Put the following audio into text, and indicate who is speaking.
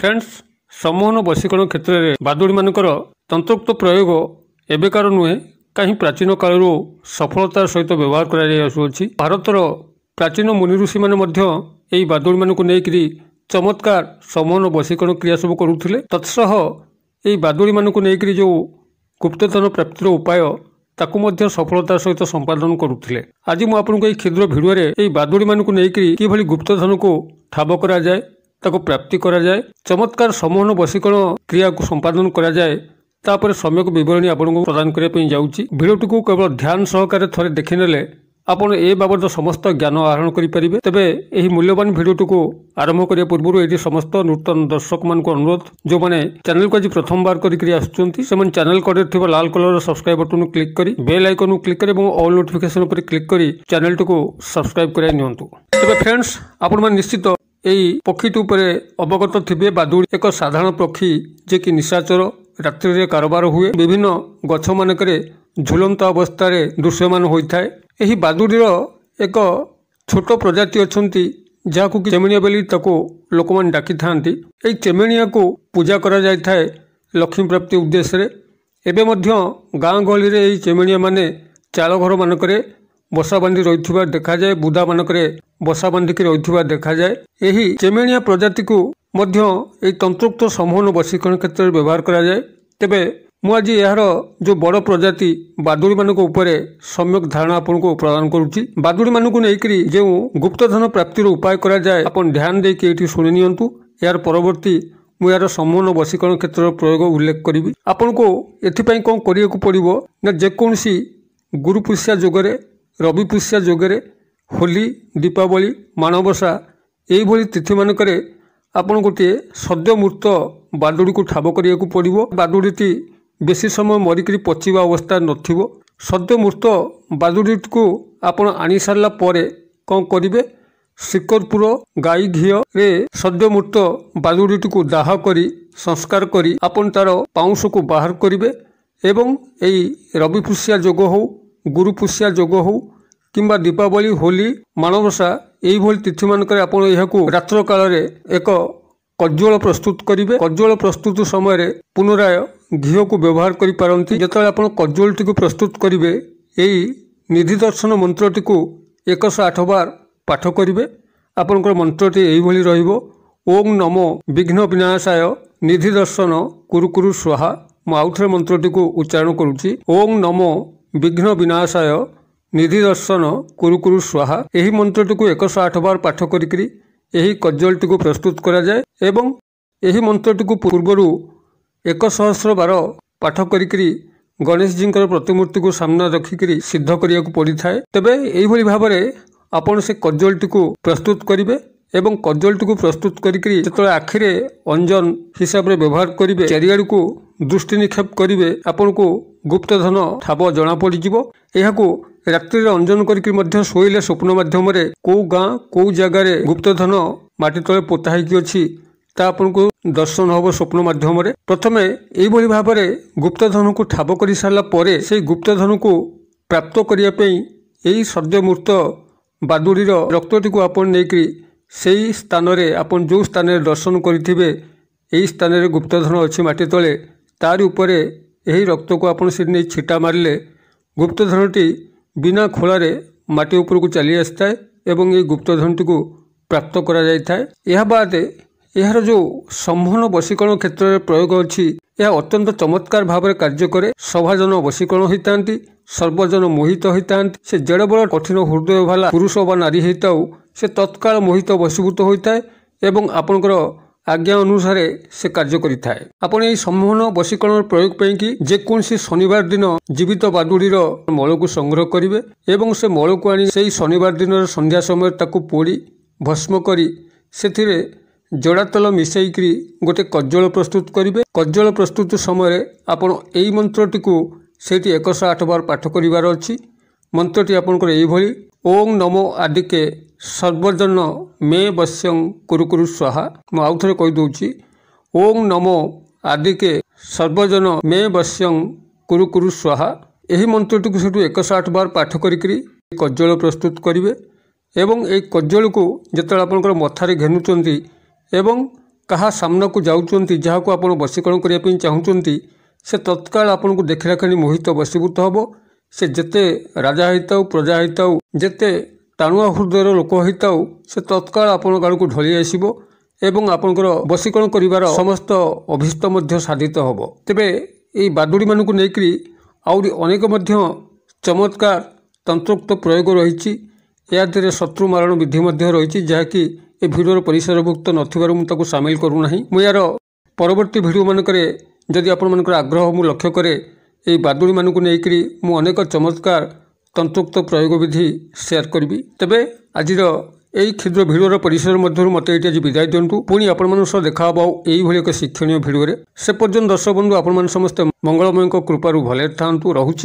Speaker 1: friends ସମୂହନ ବଶୀକରଣ କ୍ଷେତ୍ରରେ ବାଦୁଡ଼ିମାନଙ୍କର ତନ୍ତ୍ରୋକ୍ତ ପ୍ରୟୋଗ ଏବେକାର ନୁହେଁ କାହିଁ ପ୍ରାଚୀନ କାଳରୁ ସଫଳତାର ସହିତ ବ୍ୟବହାର କରାଯାଇ ଆସୁଅଛି ଭାରତର ପ୍ରାଚୀନ ମୁନି ଋଷିମାନେ ମଧ୍ୟ ଏହି ବାଦୁଡ଼ିମାନଙ୍କୁ ନେଇକରି ଚମତ୍କାର ସମୂହନ ବଶୀକରଣ କ୍ରିୟା ସବୁ କରୁଥିଲେ ତତ୍ସହ ଏହି ବାଦୁଡ଼ିମାନଙ୍କୁ ନେଇକରି ଯେଉଁ ଗୁପ୍ତଧନ ପ୍ରାପ୍ତିର ଉପାୟ ତାକୁ ମଧ୍ୟ ସଫଳତାର ସହିତ ସମ୍ପାଦନ କରୁଥିଲେ ଆଜି ମୁଁ ଆପଣଙ୍କୁ ଏହି କ୍ଷୁଦ୍ର ଭିଡ଼ିଓରେ ଏହି ବାଦୁଡ଼ିମାନଙ୍କୁ ନେଇକରି କିଭଳି ଗୁପ୍ତଧନକୁ ଠାବ କରାଯାଏ ତାକୁ ପ୍ରାପ୍ତି କରାଯାଏ ଚମତ୍କାର ସମ୍ମୋହନ ବଶୀକରଣ କ୍ରିୟାକୁ ସମ୍ପାଦନ କରାଯାଏ ତାପରେ ସମ୍ୟକ ବିବରଣୀ ଆପଣଙ୍କୁ ପ୍ରଦାନ କରିବା ପାଇଁ ଯାଉଛି ଭିଡ଼ିଓଟିକୁ କେବଳ ଧ୍ୟାନ ସହକାରେ ଥରେ ଦେଖିନେଲେ ଆପଣ ଏ ବାବଦ ସମସ୍ତ ଜ୍ଞାନ ଆହରଣ କରିପାରିବେ ତେବେ ଏହି ମୂଲ୍ୟବାନ ଭିଡ଼ିଓଟିକୁ ଆରମ୍ଭ କରିବା ପୂର୍ବରୁ ଏଠି ସମସ୍ତ ନୂତନ ଦର୍ଶକମାନଙ୍କୁ ଅନୁରୋଧ ଯେଉଁମାନେ ଚ୍ୟାନେଲକୁ ଆଜି ପ୍ରଥମବାର କରିକି ଆସୁଛନ୍ତି ସେମାନେ ଚ୍ୟାନେଲ କଡ଼ରେ ଥିବା ଲାଲ କଲରର ସବସ୍କ୍ରାଇବ୍ ବଟନକୁ କ୍ଲିକ୍ କରି ବେଲ୍ ଆଇକନକୁ କ୍ଲିକ୍ କରି ଏବଂ ଅଲ୍ ନୋଟିଫିକେସନ୍ ଉପରେ କ୍ଲିକ୍ କରି ଚ୍ୟାନେଲଟିକୁ ସବସ୍କ୍ରାଇବ୍ କରାଇ ନିଅନ୍ତୁ ତେବେ ଫ୍ରେଣ୍ଡସ୍ ଆପଣମାନେ ନିଶ୍ଚିତ ଏହି ପକ୍ଷୀଟି ଉପରେ ଅବଗତ ଥିବେ ବାଦୁଡ଼ି ଏକ ସାଧାରଣ ପକ୍ଷୀ ଯିଏକି ନିଶାଚର ରାତ୍ରିରେ କାରବାର ହୁଏ ବିଭିନ୍ନ ଗଛମାନଙ୍କରେ ଝୁଲନ୍ତ ଅବସ୍ଥାରେ ଦୃଶ୍ୟମାନ ହୋଇଥାଏ ଏହି ବାଦୁଡ଼ିର ଏକ ଛୋଟ ପ୍ରଜାତି ଅଛନ୍ତି ଯାହାକୁ କି ଚେମିଣିଆ ବୋଲି ତାକୁ ଲୋକମାନେ ଡାକିଥାନ୍ତି ଏହି ଚେମିଣିଆକୁ ପୂଜା କରାଯାଇଥାଏ ଲକ୍ଷ୍ମୀପ୍ରାପ୍ତି ଉଦ୍ଦେଶ୍ୟରେ ଏବେ ମଧ୍ୟ ଗାଁ ଗହଳିରେ ଏହି ଚେମିଣିଆମାନେ ଚାଳଘରମାନଙ୍କରେ ବସା ବାନ୍ଧି ରହିଥିବା ଦେଖାଯାଏ ବୁଦା ମାନଙ୍କରେ ବସା ବାନ୍ଧିକି ରହିଥିବା ଦେଖାଯାଏ ଏହି ଚେମେଣିଆ ପ୍ରଜାତିକୁ ମଧ୍ୟ ଏହି ତନ୍ତୃପ୍ତ ସମୂହନ ବଶୀକରଣ କ୍ଷେତ୍ରରେ ବ୍ୟବହାର କରାଯାଏ ତେବେ ମୁଁ ଆଜି ଏହାର ଯେଉଁ ବଡ଼ ପ୍ରଜାତି ବାଦୁଡ଼ିମାନଙ୍କ ଉପରେ ସମ୍ୟକ ଧାରଣା ଆପଣଙ୍କୁ ପ୍ରଦାନ କରୁଛି ବାଦୁଡ଼ିମାନଙ୍କୁ ନେଇକରି ଯେଉଁ ଗୁପ୍ତଧନ ପ୍ରାପ୍ତିର ଉପାୟ କରାଯାଏ ଆପଣ ଧ୍ୟାନ ଦେଇକି ଏଇଠି ଶୁଣି ନିଅନ୍ତୁ ଏହାର ପରବର୍ତ୍ତୀ ମୁଁ ଏହାର ସମୂହ ବଶୀକରଣ କ୍ଷେତ୍ରର ପ୍ରୟୋଗ ଉଲ୍ଲେଖ କରିବି ଆପଣଙ୍କୁ ଏଥିପାଇଁ କ'ଣ କରିବାକୁ ପଡ଼ିବ ନା ଯେକୌଣସି ଗୁରୁପୁରୁଷିଆ ଯୁଗରେ ରବି ରବିପୁଷ୍ୟା ଯୋଗରେ ହୋଲି ଦୀପାବଳି ମାଣବସା ଏହିଭଳି ତିଥିମାନଙ୍କରେ ଆପଣ ଗୋଟିଏ ସଦ୍ୟମୃତ ବାଦୁଡ଼ିକୁ ଠାବ କରିବାକୁ ପଡ଼ିବ ବାଦୁଡ଼ିଟି ବେଶୀ ସମୟ ମରିକରି ପଚିବା ଅବସ୍ଥା ନଥିବ ସଦ୍ୟମୃତ ବାଦୁଡ଼ିକୁ ଆପଣ ଆଣିସାରିଲା ପରେ କ'ଣ କରିବେ ଶିକରପୁର ଗାଈ ଘିଅରେ ସଦ୍ୟମୃତ ବାଦୁଡ଼ିଟିକୁ ଦାହ କରି ସଂସ୍କାର କରି ଆପଣ ତାର ପାଉଁଶକୁ ବାହାର କରିବେ ଏବଂ ଏଇ ରବିପୁଷିଆ ଯୋଗ ହେଉ ଗୁରୁପୁଷିଆ ଯୋଗ ହେଉ କିମ୍ବା ଦୀପାବଳି ହୋଲି ମାଣବସା ଏହିଭଳି ତିଥିମାନଙ୍କରେ ଆପଣ ଏହାକୁ ରାତ୍ର କାଳରେ ଏକ କଜ୍ଜଳ ପ୍ରସ୍ତୁତ କରିବେ କଜଳ ପ୍ରସ୍ତୁତ ସମୟରେ ପୁନରାୟ ଘିଅକୁ ବ୍ୟବହାର କରିପାରନ୍ତି ଯେତେବେଳେ ଆପଣ କଜ୍ଜଳଟିକୁ ପ୍ରସ୍ତୁତ କରିବେ ଏହି ନିଧି ଦର୍ଶନ ମନ୍ତ୍ରଟିକୁ ଏକଶହ ଆଠ ବାର ପାଠ କରିବେ ଆପଣଙ୍କର ମନ୍ତ୍ରଟି ଏହିଭଳି ରହିବ ଓଂ ନମ ବିଘ୍ନ ବିନାଶାୟ ନିଧି ଦର୍ଶନ କୁରୁକୁରୁ ସ୍ୱାହା ମୁଁ ଆଉଥରେ ମନ୍ତ୍ରଟିକୁ ଉଚ୍ଚାରଣ କରୁଛି ଓଂ ନମ ବିଘ୍ନ ବିନାଶାୟ ନିଧି ଦର୍ଶନ କୁରୁ କୁରୁ ସ୍ୱାହା ଏହି ମନ୍ତ୍ରଟିକୁ ଏକଶହ ଆଠ ବାର ପାଠ କରିକି ଏହି କଜଲଟିକୁ ପ୍ରସ୍ତୁତ କରାଯାଏ ଏବଂ ଏହି ମନ୍ତ୍ରଟିକୁ ପୂର୍ବରୁ ଏକ ସହସ୍ର ବାର ପାଠ କରିକି ଗଣେଶଜୀଙ୍କର ପ୍ରତିମୂର୍ତ୍ତିକୁ ସାମ୍ନା ରଖିକିରି ସିଦ୍ଧ କରିବାକୁ ପଡ଼ିଥାଏ ତେବେ ଏହିଭଳି ଭାବରେ ଆପଣ ସେ କଜଲଟିକୁ ପ୍ରସ୍ତୁତ କରିବେ ଏବଂ କଜଲଟିକୁ ପ୍ରସ୍ତୁତ କରିକି ଯେତେବେଳେ ଆଖିରେ ଅଞ୍ଜନ ହିସାବରେ ବ୍ୟବହାର କରିବେ ଚାରିଆଡ଼କୁ ଦୃଷ୍ଟି ନିକ୍ଷେପ କରିବେ ଆପଣଙ୍କୁ ଗୁପ୍ତଧନ ଥାବ ଜଣାପଡ଼ିଯିବ ଏହାକୁ ରାତ୍ରିରେ ଅଞ୍ଜନ କରିକି ମଧ୍ୟ ଶୋଇଲେ ସ୍ୱପ୍ନ ମାଧ୍ୟମରେ କେଉଁ ଗାଁ କେଉଁ ଜାଗାରେ ଗୁପ୍ତଧନ ମାଟି ତଳେ ପୋତା ହେଇକି ଅଛି ତା ଆପଣଙ୍କୁ ଦର୍ଶନ ହେବ ସ୍ୱପ୍ନ ମାଧ୍ୟମରେ ପ୍ରଥମେ ଏଇଭଳି ଭାବରେ ଗୁପ୍ତଧନକୁ ଠାବ କରିସାରିଲା ପରେ ସେଇ ଗୁପ୍ତଧନକୁ ପ୍ରାପ୍ତ କରିବା ପାଇଁ ଏହି ସଦ୍ୟମୂର୍ତ୍ତ ବାଦୁଡ଼ିର ରକ୍ତଟିକୁ ଆପଣ ନେଇକରି ସେହି ସ୍ଥାନରେ ଆପଣ ଯେଉଁ ସ୍ଥାନରେ ଦର୍ଶନ କରିଥିବେ ଏହି ସ୍ଥାନରେ ଗୁପ୍ତଧନ ଅଛି ମାଟି ତଳେ ତାରି ଉପରେ ଏହି ରକ୍ତକୁ ଆପଣ ସେଠି ନେଇ ଛିଟା ମାରିଲେ ଗୁପ୍ତଧନଟି ବିନା ଖୋଳାରେ ମାଟି ଉପରକୁ ଚାଲି ଆସିଥାଏ ଏବଂ ଏହି ଗୁପ୍ତଧନଟିକୁ ପ୍ରାପ୍ତ କରାଯାଇଥାଏ ଏହା ବାଦେ ଏହାର ଯେଉଁ ସମ୍ମୋହନ ବଶୀକରଣ କ୍ଷେତ୍ରରେ ପ୍ରୟୋଗ ଅଛି ଏହା ଅତ୍ୟନ୍ତ ଚମତ୍କାର ଭାବରେ କାର୍ଯ୍ୟ କରେ ସଭାଜନ ବଶୀକରଣ ହୋଇଥାନ୍ତି ସର୍ବଜନ ମୋହିତ ହୋଇଥାନ୍ତି ସେ ଯେଡ଼େ କଠିନ ହୃଦୟ ବାଲା ପୁରୁଷ ବା ନାରୀ ହୋଇଥାଉ ସେ ତତ୍କାଳ ମୋହିତ ବଶୀଭୂତ ହୋଇଥାଏ ଏବଂ ଆପଣଙ୍କର ଆଜ୍ଞା ଅନୁସାରେ ସେ କାର୍ଯ୍ୟ କରିଥାଏ ଆପଣ ଏହି ସମ୍ମୋହନ ବଶୀକରଣର ପ୍ରୟୋଗ ପାଇଁକି ଯେକୌଣସି ଶନିବାର ଦିନ ଜୀବିତ ବାଦୁଡ଼ିର ମଳକୁ ସଂଗ୍ରହ କରିବେ ଏବଂ ସେ ମଳକୁ ଆଣି ସେହି ଶନିବାର ଦିନର ସନ୍ଧ୍ୟା ସମୟରେ ତାକୁ ପୋଡ଼ି ଭସ୍ମ କରି ସେଥିରେ ଜଡ଼ାତେଲ ମିଶାଇକରି ଗୋଟିଏ କଜଳ ପ୍ରସ୍ତୁତ କରିବେ କଜଳ ପ୍ରସ୍ତୁତ ସମୟରେ ଆପଣ ଏହି ମନ୍ତ୍ରଟିକୁ ସେଇଠି ଏକଶହ ଆଠ ବାର ପାଠ କରିବାର ଅଛି ମନ୍ତ୍ରଟି ଆପଣଙ୍କର ଏହିଭଳି ଓଂ ନମୋ ଆଦିକେ ସର୍ବଜନ ମେ ବଶ୍ୟଂ କୁରୁକୁରୁ ସ୍ୱାହା ମୁଁ ଆଉ ଥରେ କହିଦେଉଛି ଓଂ ନମୋ ଆଦିକେ ସର୍ବଜନ ମେ ବଶ୍ୟଂ କୁରୁକୁରୁ ସ୍ୱାହା ଏହି ମନ୍ତ୍ରଟିକୁ ସେଠୁ ଏକଶହ ଆଠ ବାର ପାଠ କରିକିରି କଜଳ ପ୍ରସ୍ତୁତ କରିବେ ଏବଂ ଏହି କଜଳକୁ ଯେତେବେଳେ ଆପଣଙ୍କର ମଥାରେ ଘେନୁଛନ୍ତି ଏବଂ କାହା ସାମ୍ନାକୁ ଯାଉଛନ୍ତି ଯାହାକୁ ଆପଣ ବଶୀକରଣ କରିବା ପାଇଁ ଚାହୁଁଛନ୍ତି ସେ ତତ୍କାଳ ଆପଣଙ୍କୁ ଦେଖିଲା ଖେଳି ମୋହିତ ବଶୀଭୂତ ହେବ ସେ ଯେତେ ରାଜା ହୋଇଥାଉ ପ୍ରଜା ହୋଇଥାଉ ଯେତେ ଟାଣୁଆ ହୃଦୟର ଲୋକ ହୋଇଥାଉ ସେ ତତ୍କାଳ ଆପଣଙ୍କ ଆଡ଼କୁ ଢଳି ଆସିବ ଏବଂ ଆପଣଙ୍କର ବଶୀକରଣ କରିବାର ସମସ୍ତ ଅଭିଷ୍ଟ ମଧ୍ୟ ସାଧିତ ହେବ ତେବେ ଏହି ବାଦୁଡ଼ିମାନଙ୍କୁ ନେଇକରି ଆହୁରି ଅନେକ ମଧ୍ୟ ଚମତ୍କାର ତନ୍ତ୍ରୋକ୍ତ ପ୍ରୟୋଗ ରହିଛି ଏହା ଦେହରେ ଶତ୍ରୁ ମାରଣ ବିଧି ମଧ୍ୟ ରହିଛି ଯାହାକି ଏ ଭିଡ଼ିଓର ପରିସରଭୁକ୍ତ ନଥିବାରୁ ମୁଁ ତାକୁ ସାମିଲ କରୁନାହିଁ ମୁଁ ଏହାର ପରବର୍ତ୍ତୀ ଭିଡ଼ିଓମାନଙ୍କରେ ଯଦି ଆପଣମାନଙ୍କର ଆଗ୍ରହ ମୁଁ ଲକ୍ଷ୍ୟ କରେ ଏହି ବାଦୁଡ଼ିମାନଙ୍କୁ ନେଇକରି ମୁଁ ଅନେକ ଚମତ୍କାର ତନ୍ତୁକ୍ତ ପ୍ରୟୋଗ ବିଧି ସେୟାର କରିବି ତେବେ ଆଜିର ଏହି କ୍ଷୁଦ୍ର ଭିଡ଼ିଓର ପରିସର ମଧ୍ୟରୁ ମୋତେ ଏଇଠି ଆଜି ବିଦାୟ ଦିଅନ୍ତୁ ପୁଣି ଆପଣମାନଙ୍କ ସହ ଦେଖା ହେବ ଆଉ ଏହିଭଳି ଏକ ଶିକ୍ଷଣୀୟ ଭିଡ଼ିଓରେ ସେ ପର୍ଯ୍ୟନ୍ତ ଦର୍ଶକ ବନ୍ଧୁ ଆପଣମାନେ ସମସ୍ତେ ମଙ୍ଗଳମୟଙ୍କ କୃପାରୁ ଭଲରେ ଥାଆନ୍ତୁ ରହୁଛି